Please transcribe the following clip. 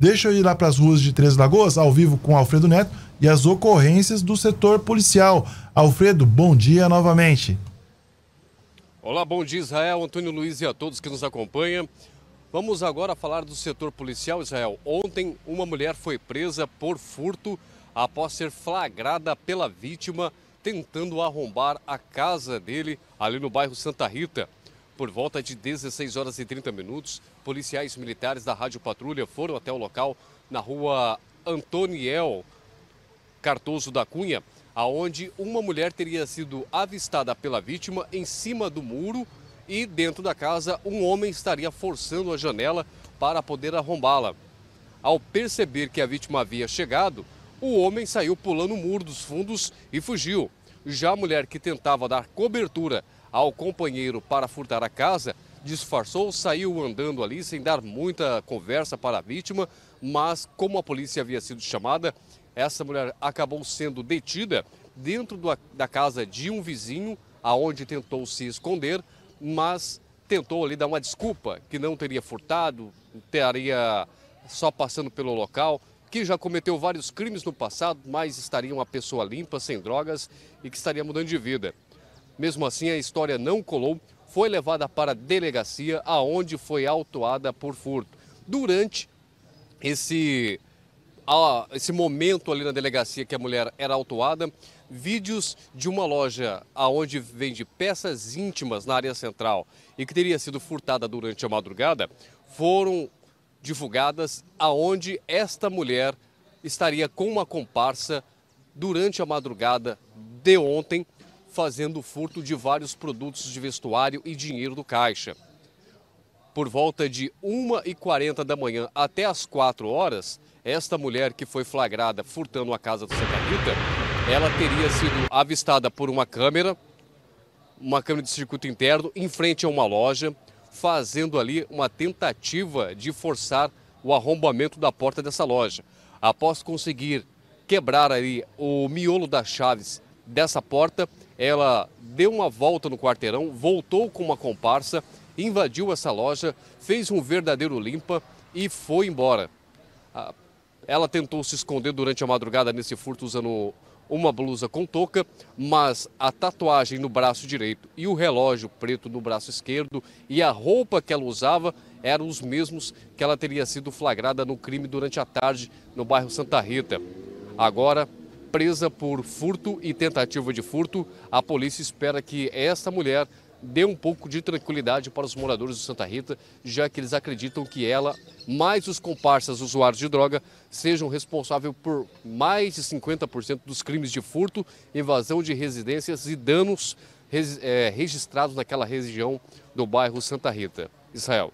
Deixa eu ir lá para as ruas de Três Lagoas, ao vivo com Alfredo Neto e as ocorrências do setor policial. Alfredo, bom dia novamente. Olá, bom dia Israel, Antônio Luiz e a todos que nos acompanham. Vamos agora falar do setor policial, Israel. Ontem, uma mulher foi presa por furto após ser flagrada pela vítima tentando arrombar a casa dele ali no bairro Santa Rita. Por volta de 16 horas e 30 minutos, policiais militares da Rádio Patrulha foram até o local na rua Antoniel Cartoso da Cunha, aonde uma mulher teria sido avistada pela vítima em cima do muro e dentro da casa um homem estaria forçando a janela para poder arrombá-la. Ao perceber que a vítima havia chegado, o homem saiu pulando o muro dos fundos e fugiu. Já a mulher que tentava dar cobertura ao companheiro para furtar a casa, disfarçou, saiu andando ali sem dar muita conversa para a vítima, mas como a polícia havia sido chamada, essa mulher acabou sendo detida dentro da casa de um vizinho, aonde tentou se esconder, mas tentou ali dar uma desculpa que não teria furtado, estaria só passando pelo local, que já cometeu vários crimes no passado, mas estaria uma pessoa limpa, sem drogas e que estaria mudando de vida. Mesmo assim, a história não colou, foi levada para a delegacia, aonde foi autuada por furto. Durante esse, esse momento ali na delegacia que a mulher era autuada, vídeos de uma loja aonde vende peças íntimas na área central e que teria sido furtada durante a madrugada foram divulgadas aonde esta mulher estaria com uma comparsa durante a madrugada de ontem fazendo furto de vários produtos de vestuário e dinheiro do caixa. Por volta de 1h40 da manhã até as 4 horas, esta mulher que foi flagrada furtando a casa do Santa Rita, ela teria sido avistada por uma câmera, uma câmera de circuito interno, em frente a uma loja, fazendo ali uma tentativa de forçar o arrombamento da porta dessa loja. Após conseguir quebrar ali o miolo das chaves dessa porta, ela deu uma volta no quarteirão, voltou com uma comparsa, invadiu essa loja, fez um verdadeiro limpa e foi embora. Ela tentou se esconder durante a madrugada nesse furto usando uma blusa com touca, mas a tatuagem no braço direito e o relógio preto no braço esquerdo e a roupa que ela usava eram os mesmos que ela teria sido flagrada no crime durante a tarde no bairro Santa Rita. Agora, presa por furto e tentativa de furto. A polícia espera que esta mulher dê um pouco de tranquilidade para os moradores de Santa Rita, já que eles acreditam que ela, mais os comparsas usuários de droga, sejam responsáveis por mais de 50% dos crimes de furto, invasão de residências e danos eh, registrados naquela região do bairro Santa Rita. Israel.